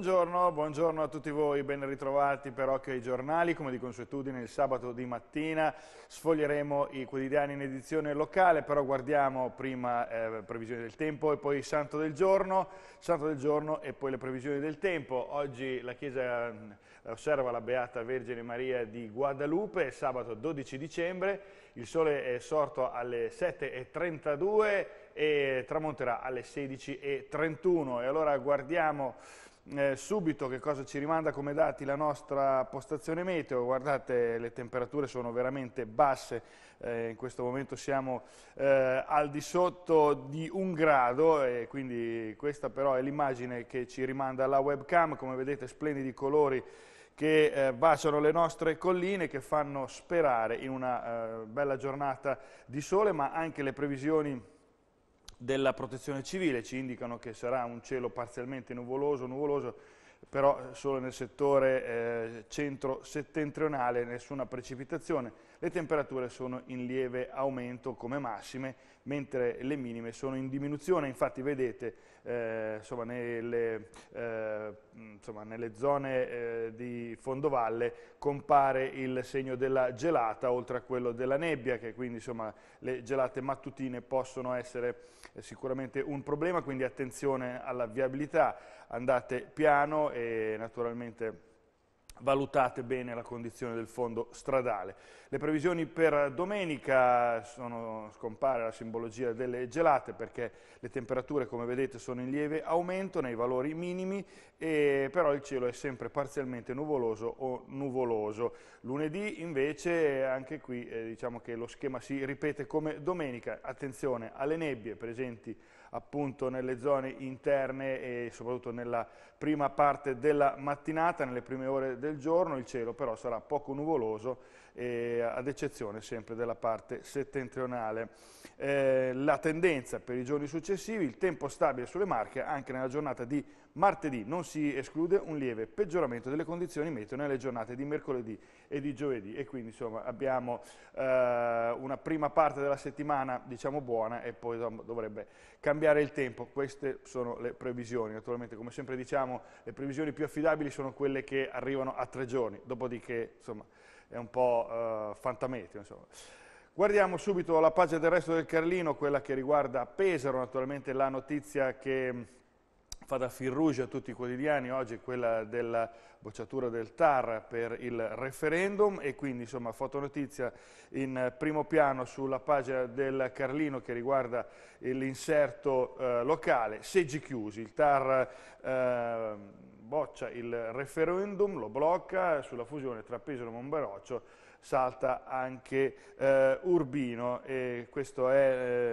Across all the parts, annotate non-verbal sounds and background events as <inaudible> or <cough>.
Buongiorno, buongiorno, a tutti voi, ben ritrovati per Occhio ai Giornali. Come di consuetudine il sabato di mattina sfoglieremo i quotidiani in edizione locale, però guardiamo prima eh, previsioni del tempo e poi il santo del giorno, santo del giorno e poi le previsioni del tempo. Oggi la Chiesa eh, osserva la Beata Vergine Maria di Guadalupe, sabato 12 dicembre, il sole è sorto alle 7.32 e tramonterà alle 16.31. E allora guardiamo eh, subito che cosa ci rimanda come dati la nostra postazione meteo, guardate le temperature sono veramente basse, eh, in questo momento siamo eh, al di sotto di un grado e quindi questa però è l'immagine che ci rimanda la webcam, come vedete splendidi colori che eh, baciano le nostre colline, che fanno sperare in una eh, bella giornata di sole, ma anche le previsioni della protezione civile, ci indicano che sarà un cielo parzialmente nuvoloso, nuvoloso però solo nel settore eh, centro-settentrionale nessuna precipitazione le temperature sono in lieve aumento come massime, mentre le minime sono in diminuzione. Infatti vedete eh, insomma, nelle, eh, insomma, nelle, zone eh, di fondovalle compare il segno della gelata oltre a quello della nebbia, che quindi insomma, le gelate mattutine possono essere eh, sicuramente un problema, quindi attenzione alla viabilità, andate piano e naturalmente valutate bene la condizione del fondo stradale. Le previsioni per domenica sono, scompare la simbologia delle gelate perché le temperature come vedete sono in lieve aumento nei valori minimi e però il cielo è sempre parzialmente nuvoloso o nuvoloso. Lunedì invece anche qui eh, diciamo che lo schema si ripete come domenica, attenzione alle nebbie presenti appunto nelle zone interne e soprattutto nella prima parte della mattinata, nelle prime ore del del giorno il cielo però sarà poco nuvoloso eh, ad eccezione sempre della parte settentrionale. Eh, la tendenza per i giorni successivi, il tempo stabile sulle Marche anche nella giornata di martedì, non si esclude un lieve peggioramento delle condizioni meteo nelle giornate di mercoledì e di giovedì e quindi insomma abbiamo eh, una prima parte della settimana diciamo buona e poi dovrebbe cambiare il tempo, queste sono le previsioni, naturalmente come sempre diciamo le previsioni più affidabili sono quelle che arrivano a tre giorni, dopodiché insomma è un po' eh, fantametico. Insomma. Guardiamo subito la pagina del resto del Carlino, quella che riguarda Pesaro, naturalmente la notizia che mm, fa da fil rouge a tutti i quotidiani oggi è quella della bocciatura del TAR per il referendum e quindi insomma fotonotizia in primo piano sulla pagina del Carlino che riguarda l'inserto eh, locale, seggi chiusi, il TAR eh, boccia il referendum, lo blocca sulla fusione tra Pesaro e Monberoccio salta anche eh, Urbino e questo è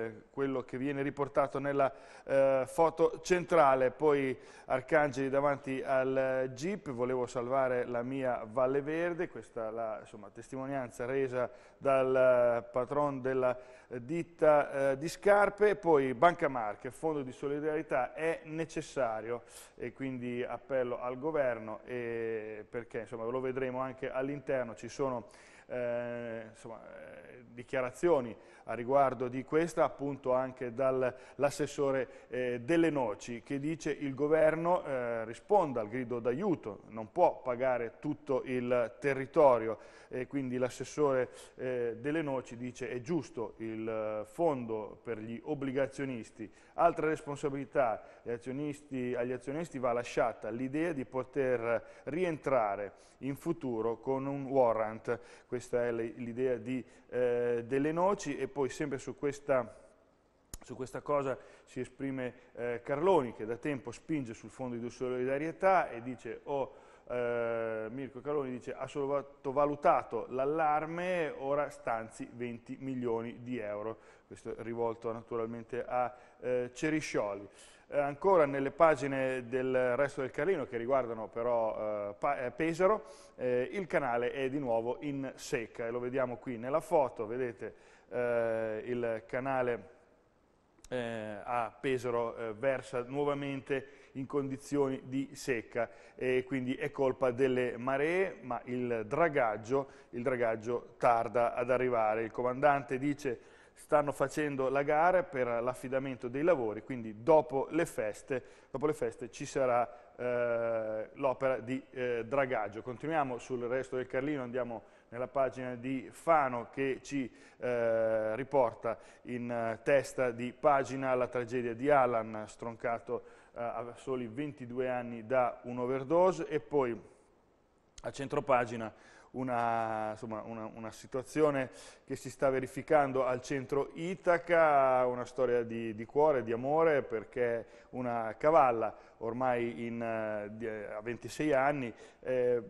eh, quello che viene riportato nella eh, foto centrale, poi Arcangeli davanti al Jeep, volevo salvare la mia Valle Verde, questa la insomma, testimonianza resa dal eh, patron della eh, ditta eh, di scarpe, poi Banca Marche, fondo di solidarietà è necessario e quindi appello al governo perché insomma, lo vedremo anche all'interno, ci sono eh, insomma, eh, dichiarazioni a riguardo di questa, appunto anche dall'assessore eh, Delle Noci, che dice il governo eh, risponda al grido d'aiuto, non può pagare tutto il territorio e quindi l'assessore eh, Deleno ci dice è giusto il eh, fondo per gli obbligazionisti, altra responsabilità azionisti, agli azionisti va lasciata l'idea di poter rientrare in futuro con un warrant, questa è l'idea di eh, noci e poi sempre su questa... Su questa cosa si esprime eh, Carloni che da tempo spinge sul fondo di solidarietà e dice oh, eh, Mirko Caloni dice ha sottovalutato l'allarme, ora stanzi 20 milioni di euro. Questo è rivolto naturalmente a eh, Ceriscioli. Eh, ancora nelle pagine del resto del Carlino che riguardano però eh, eh, Pesaro, eh, il canale è di nuovo in secca e lo vediamo qui nella foto, vedete il canale a Pesaro versa nuovamente in condizioni di secca e quindi è colpa delle maree, ma il dragaggio, il dragaggio tarda ad arrivare. Il comandante dice stanno facendo la gara per l'affidamento dei lavori, quindi dopo le feste, dopo le feste ci sarà eh, l'opera di eh, dragaggio. Continuiamo sul resto del Carlino, andiamo nella pagina di Fano che ci eh, riporta in eh, testa di pagina la tragedia di Alan, stroncato eh, a soli 22 anni da un overdose e poi a centropagina una, insomma, una, una, situazione che si sta verificando al centro Itaca, una storia di, di cuore, di amore, perché una cavalla ormai in, eh, di, eh, a 26 anni eh,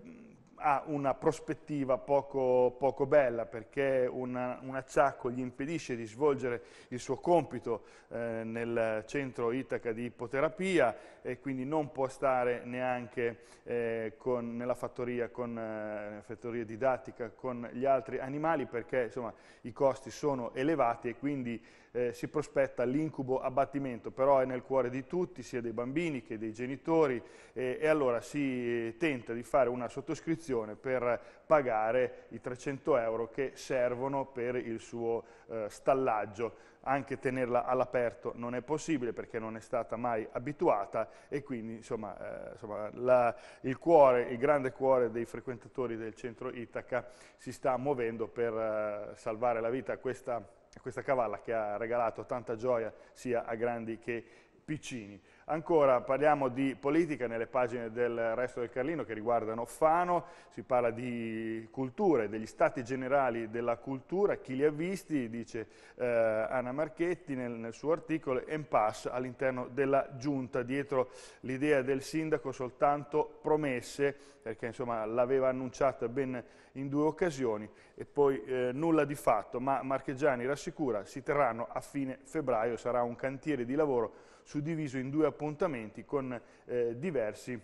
ha una prospettiva poco, poco bella perché una, un acciacco gli impedisce di svolgere il suo compito eh, nel centro Itaca di ipoterapia e quindi non può stare neanche eh, con, nella fattoria, con, eh, fattoria, didattica con gli altri animali perché insomma, i costi sono elevati e quindi eh, si prospetta l'incubo abbattimento, però è nel cuore di tutti, sia dei bambini che dei genitori eh, e allora si eh, tenta di fare una sottoscrizione per pagare i 300 euro che servono per il suo eh, stallaggio. Anche tenerla all'aperto non è possibile perché non è stata mai abituata e quindi insomma, eh, insomma la, il cuore, il grande cuore dei frequentatori del centro Itaca si sta muovendo per eh, salvare la vita a questa questa cavalla che ha regalato tanta gioia sia a grandi che piccini. Ancora parliamo di politica nelle pagine del resto del Carlino che riguardano Fano, si parla di culture, degli stati generali della cultura, chi li ha visti, dice eh, Anna Marchetti nel, nel suo articolo, pass all'interno della giunta, dietro l'idea del sindaco soltanto promesse, perché l'aveva annunciata ben in due occasioni e poi eh, nulla di fatto, ma Marchegiani rassicura, si terranno a fine febbraio, sarà un cantiere di lavoro suddiviso in due appuntamenti con eh, diversi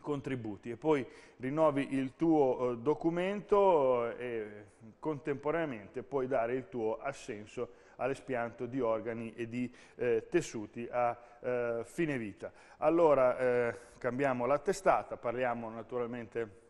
contributi e poi rinnovi il tuo eh, documento eh, e contemporaneamente puoi dare il tuo assenso all'espianto di organi e di eh, tessuti a eh, fine vita. Allora eh, cambiamo la testata, parliamo naturalmente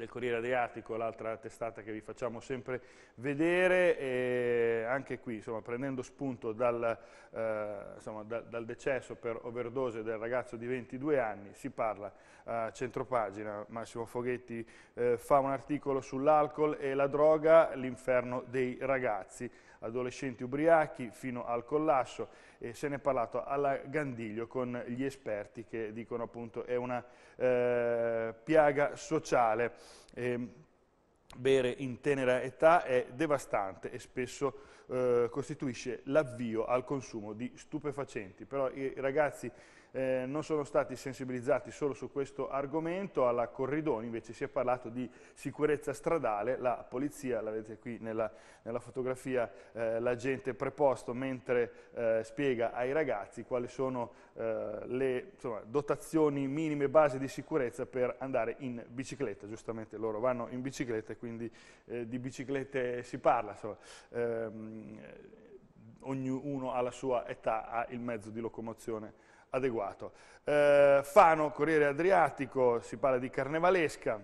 del Corriere Adriatico, l'altra testata che vi facciamo sempre vedere, e anche qui insomma, prendendo spunto dal, eh, insomma, da, dal, decesso per overdose del ragazzo di 22 anni, si parla eh, a eh, centropagina, Massimo Foghetti eh, fa un articolo sull'alcol e la droga, l'inferno dei ragazzi adolescenti ubriachi fino al collasso e se ne è parlato alla Gandiglio con gli esperti che dicono appunto è una eh, piaga sociale. Eh, bere in tenera età è devastante e spesso eh, costituisce l'avvio al consumo di stupefacenti. Però i ragazzi eh, non sono stati sensibilizzati solo su questo argomento, alla Corridoni invece si è parlato di sicurezza stradale, la polizia, la vedete qui nella, nella fotografia eh, l'agente preposto mentre eh, spiega ai ragazzi quali sono eh, le insomma, dotazioni minime base di sicurezza per andare in bicicletta, giustamente loro vanno in bicicletta e quindi eh, di biciclette si parla. Insomma. Ehm, ognuno alla sua età ha il mezzo di locomozione adeguato. Eh, Fano, Corriere Adriatico, si parla di carnevalesca,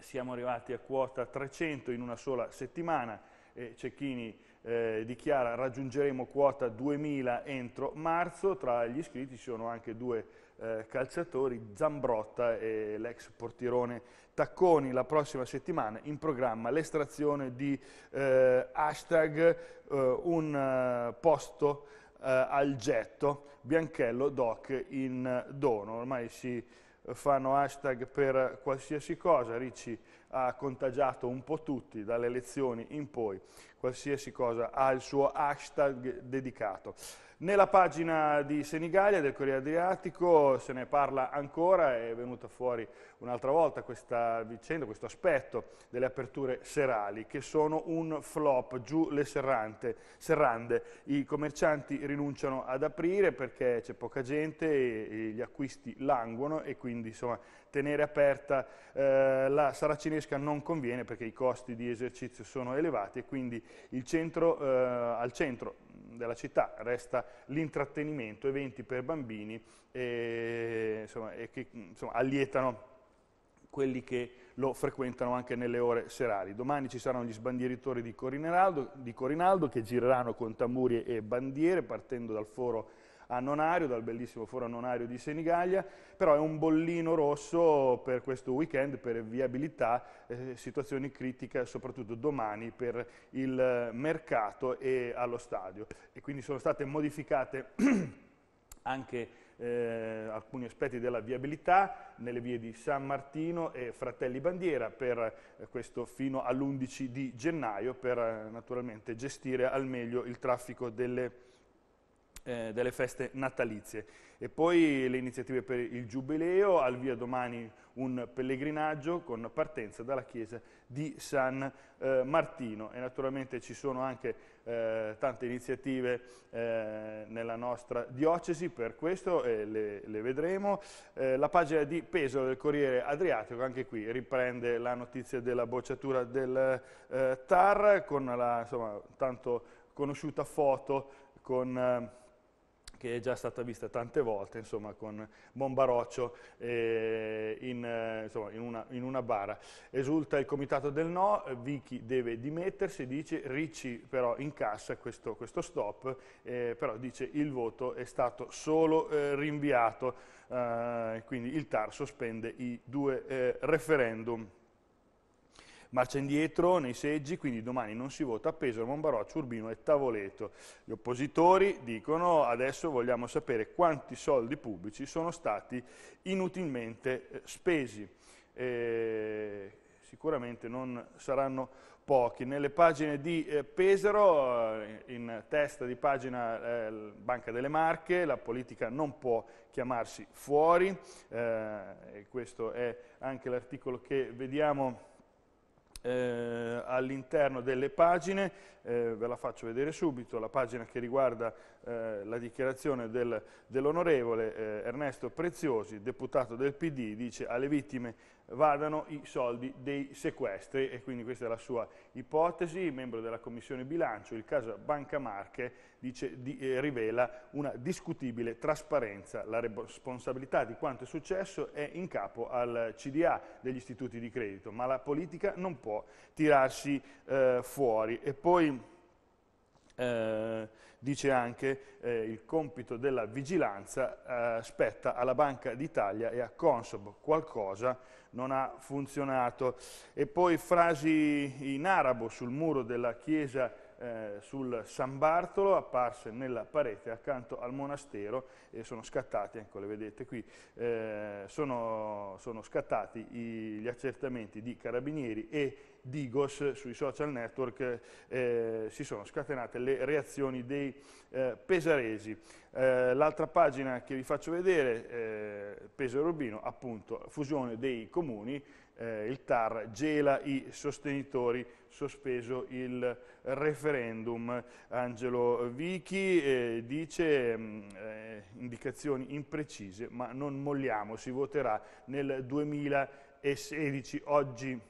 siamo arrivati a quota 300 in una sola settimana e Cecchini eh, dichiara raggiungeremo quota 2000 entro marzo, tra gli iscritti ci sono anche due eh, calciatori, Zambrotta e l'ex portirone Tacconi. La prossima settimana in programma l'estrazione di eh, hashtag eh, un eh, posto eh, al getto, Bianchello doc in dono, ormai si fanno hashtag per qualsiasi cosa, Ricci ha contagiato un po' tutti dalle elezioni in poi, qualsiasi cosa ha il suo hashtag dedicato. Nella pagina di Senigallia del Corriere Adriatico se ne parla ancora, è venuta fuori un'altra volta questa vicenda, questo aspetto delle aperture serali che sono un flop giù le serrante, serrande. I commercianti rinunciano ad aprire perché c'è poca gente, e, e gli acquisti languono e quindi insomma, tenere aperta eh, la saracinesca non conviene perché i costi di esercizio sono elevati e quindi centro, eh, al centro della città, resta l'intrattenimento, eventi per bambini e, insomma, e che insomma, allietano quelli che lo frequentano anche nelle ore serali. Domani ci saranno gli sbandieritori di Corinaldo, di Corinaldo che gireranno con tamburi e bandiere partendo dal foro a Nonario, dal bellissimo foro a Nonario di Senigallia, però è un bollino rosso per questo weekend, per viabilità, eh, situazione critica soprattutto domani per il eh, mercato e allo stadio. E quindi sono state modificate <clears throat> anche eh, alcuni aspetti della viabilità nelle vie di San Martino e Fratelli Bandiera per eh, questo fino all'11 di gennaio per eh, naturalmente gestire al meglio il traffico delle eh, delle feste natalizie. E poi le iniziative per il Giubileo, al via domani un pellegrinaggio con partenza dalla chiesa di San eh, Martino. E naturalmente ci sono anche eh, tante iniziative eh, nella nostra diocesi per questo, eh, le, le, vedremo. Eh, la pagina di peso del Corriere Adriatico, anche qui riprende la notizia della bocciatura del TAR con la insomma, tanto conosciuta foto con che è già stata vista tante volte, insomma, con Bombaroccio eh, in, eh, insomma, in, una, in, una, bara. Esulta il comitato del no, Vicky deve dimettersi, dice Ricci però incassa questo, questo stop, eh, però dice il voto è stato solo eh, rinviato, eh, quindi il TAR sospende i due eh, referendum marcia indietro nei seggi, quindi domani non si vota a Pesaro, Monbaroccio, Urbino e Tavoleto. Gli oppositori dicono adesso vogliamo sapere quanti soldi pubblici sono stati inutilmente eh, spesi. Eh, sicuramente non saranno pochi. Nelle pagine di eh, Pesaro, eh, in testa di pagina Banca delle Marche, la politica non può chiamarsi fuori, questo è anche l'articolo che vediamo eh, all'interno delle pagine, eh, ve la faccio vedere subito, la pagina che riguarda eh, la dichiarazione del, dell'onorevole eh, Ernesto Preziosi, deputato del PD, dice alle vittime vadano i soldi dei sequestri e quindi questa è la sua ipotesi, membro della Commissione Bilancio, il caso Banca Marche dice, di, eh, rivela una discutibile trasparenza, la responsabilità di quanto è successo è in capo al CDA degli istituti di credito, ma la politica non può tirarsi eh, fuori. E poi... Eh, dice anche eh, il compito della vigilanza eh, spetta alla Banca d'Italia e a Consob, qualcosa non ha funzionato. E poi frasi in arabo sul muro della chiesa eh, sul San Bartolo apparse nella parete accanto al monastero e sono scattati, ecco le vedete qui, eh, sono, sono, scattati i, gli accertamenti di Carabinieri e Digos sui social network, eh, si sono scatenate le reazioni dei eh, pesaresi. Eh, l'altra pagina che vi faccio vedere, eh, Pesaro Urbino, appunto, fusione dei comuni, eh, il TAR gela i sostenitori, sospeso il referendum. Angelo Vichi eh, dice mm, eh, indicazioni imprecise, ma non molliamo, si voterà nel 2016, oggi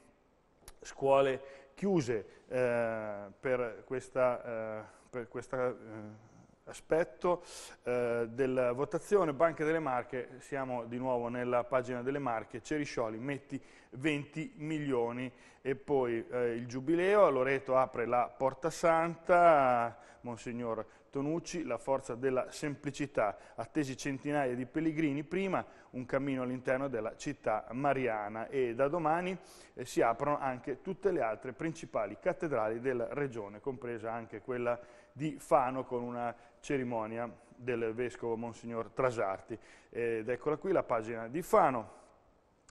scuole chiuse eh, per questa, eh, per questa eh, aspetto eh, della votazione Banca delle Marche, siamo di nuovo nella pagina delle Marche, Ceriscioli metti 20 milioni e poi eh, il Giubileo, Loreto apre la Porta Santa, Monsignor Tonucci, la forza della semplicità, attesi centinaia di pellegrini prima, un cammino all'interno della città mariana e da domani eh, si aprono anche tutte le altre principali cattedrali della regione, compresa anche quella di Fano con una cerimonia del Vescovo Monsignor Trasarti. Ed eccola qui la pagina di Fano.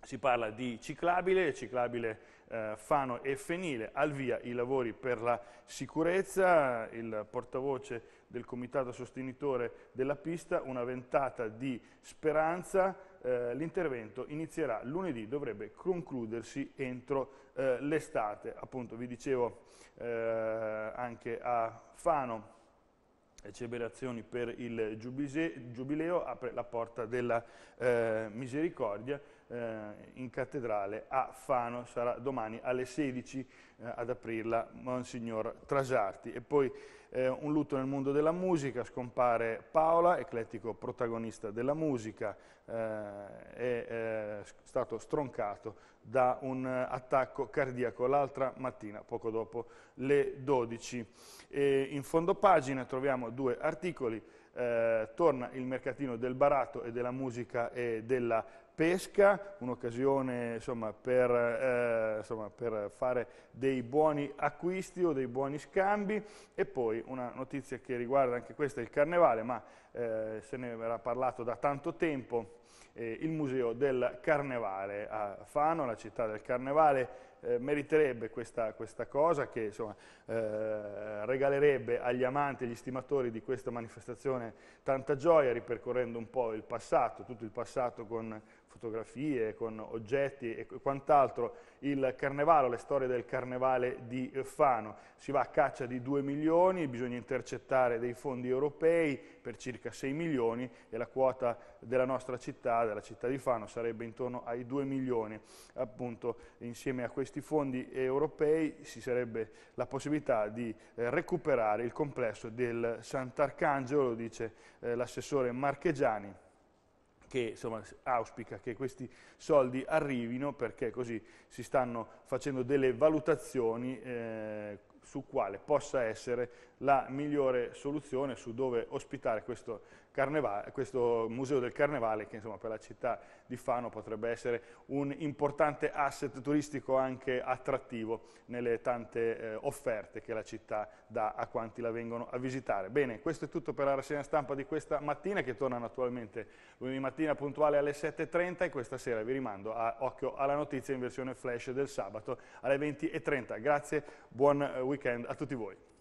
Si parla di ciclabile, ciclabile eh, Fano e Fenile, al via i lavori per la sicurezza, il portavoce del comitato sostenitore della pista, una ventata di speranza, eh, l'intervento inizierà lunedì, dovrebbe concludersi entro eh, l'estate. Appunto vi dicevo eh, anche a Fano celebrazioni per il Giubileo, apre la porta della eh, misericordia eh, in cattedrale a Fano, sarà domani alle 16 eh, ad aprirla Monsignor Trasarti. E poi eh, un lutto nel mondo della musica, scompare Paola, eclettico protagonista della musica, è eh, eh, stato stroncato da un eh, attacco cardiaco l'altra mattina, poco dopo le 12. E in fondo pagina troviamo due articoli, eh, torna il mercatino del barato e della musica e della pesca, un'occasione per, eh, per, fare dei buoni acquisti o dei buoni scambi e poi una notizia che riguarda anche questa il carnevale, ma eh, se ne verrà parlato da tanto tempo, eh, il museo del carnevale a Fano, la città del carnevale, eh, meriterebbe questa, questa, cosa che insomma, eh, regalerebbe agli amanti e agli stimatori di questa manifestazione tanta gioia, ripercorrendo un po' il passato, tutto il passato con fotografie, con oggetti e quant'altro, il carnevale, le storie del carnevale di Fano. Si va a caccia di 2 milioni, bisogna intercettare dei fondi europei per circa 6 milioni e la quota della nostra città, della città di Fano, sarebbe intorno ai 2 milioni. Appunto, insieme a questi fondi europei si sarebbe la possibilità di eh, recuperare il complesso del Sant'Arcangelo, lo dice eh, l'assessore Marchegiani, che insomma, auspica che questi soldi arrivino perché così si stanno facendo delle valutazioni eh, su quale possa essere la migliore soluzione su dove ospitare questo questo museo del carnevale che insomma, per la città di Fano potrebbe essere un importante asset turistico anche attrattivo nelle tante eh, offerte che la città dà a quanti la vengono a visitare. Bene, questo è tutto per la rassegna stampa di questa mattina che torna naturalmente lunedì mattina puntuale alle 7.30 e questa sera vi rimando a occhio alla notizia in versione flash del sabato alle 20.30. Grazie, buon eh, weekend a tutti voi.